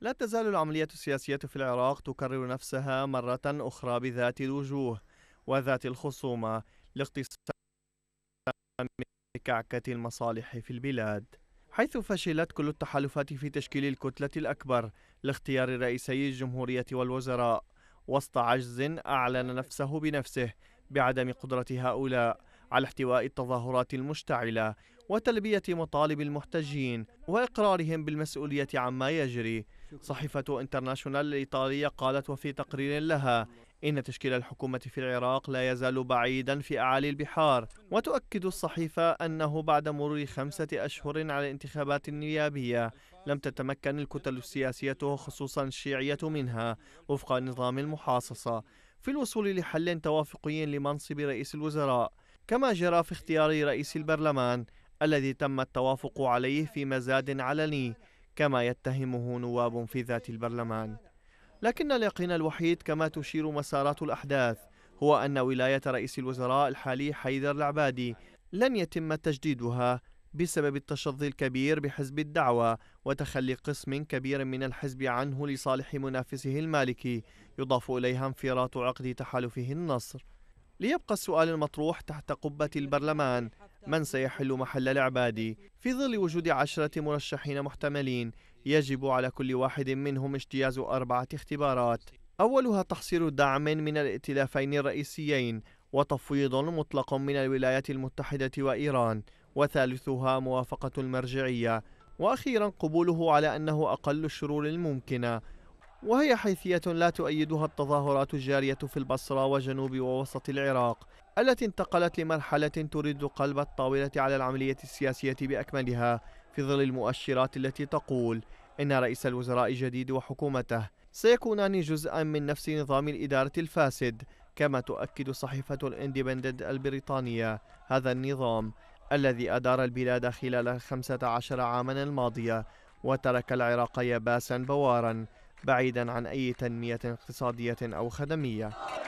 لا تزال العملية السياسية في العراق تكرر نفسها مرة أخرى بذات الوجوه وذات الخصومة لاقتصاد كعكة المصالح في البلاد حيث فشلت كل التحالفات في تشكيل الكتلة الأكبر لاختيار رئيسي الجمهورية والوزراء وسط عجز أعلن نفسه بنفسه بعدم قدرة هؤلاء على احتواء التظاهرات المشتعلة وتلبية مطالب المحتجين وإقرارهم بالمسؤولية عما يجري صحيفة انترناشونال الإيطالية قالت وفي تقرير لها إن تشكيل الحكومة في العراق لا يزال بعيدا في أعالي البحار وتؤكد الصحيفة أنه بعد مرور خمسة أشهر على الانتخابات النيابية لم تتمكن الكتل السياسية خصوصا الشيعية منها وفق نظام المحاصصة في الوصول لحل توافقي لمنصب رئيس الوزراء كما جرى في اختيار رئيس البرلمان الذي تم التوافق عليه في مزاد علني كما يتهمه نواب في ذات البرلمان لكن اليقين الوحيد كما تشير مسارات الأحداث هو أن ولاية رئيس الوزراء الحالي حيدر العبادي لن يتم تجديدها بسبب التشظي الكبير بحزب الدعوة وتخلي قسم كبير من الحزب عنه لصالح منافسه المالكي يضاف إليها انفراط عقد تحالفه النصر ليبقى السؤال المطروح تحت قبة البرلمان من سيحل محل العبادي في ظل وجود عشرة مرشحين محتملين يجب على كل واحد منهم اجتياز أربعة اختبارات أولها تحصيل دعم من الائتلافين الرئيسيين وتفويض مطلق من الولايات المتحدة وإيران وثالثها موافقة المرجعية وأخيرا قبوله على أنه أقل الشرور الممكنة وهي حيثية لا تؤيدها التظاهرات الجارية في البصرة وجنوب ووسط العراق التي انتقلت لمرحلة تريد قلب الطاولة على العملية السياسية بأكملها في ظل المؤشرات التي تقول إن رئيس الوزراء الجديد وحكومته سيكونان جزءا من نفس نظام الإدارة الفاسد كما تؤكد صحيفة الاندبندنت البريطانية هذا النظام الذي أدار البلاد خلال 15 عاما الماضية وترك العراق يباسا بوارا بعيدا عن أي تنمية اقتصادية أو خدمية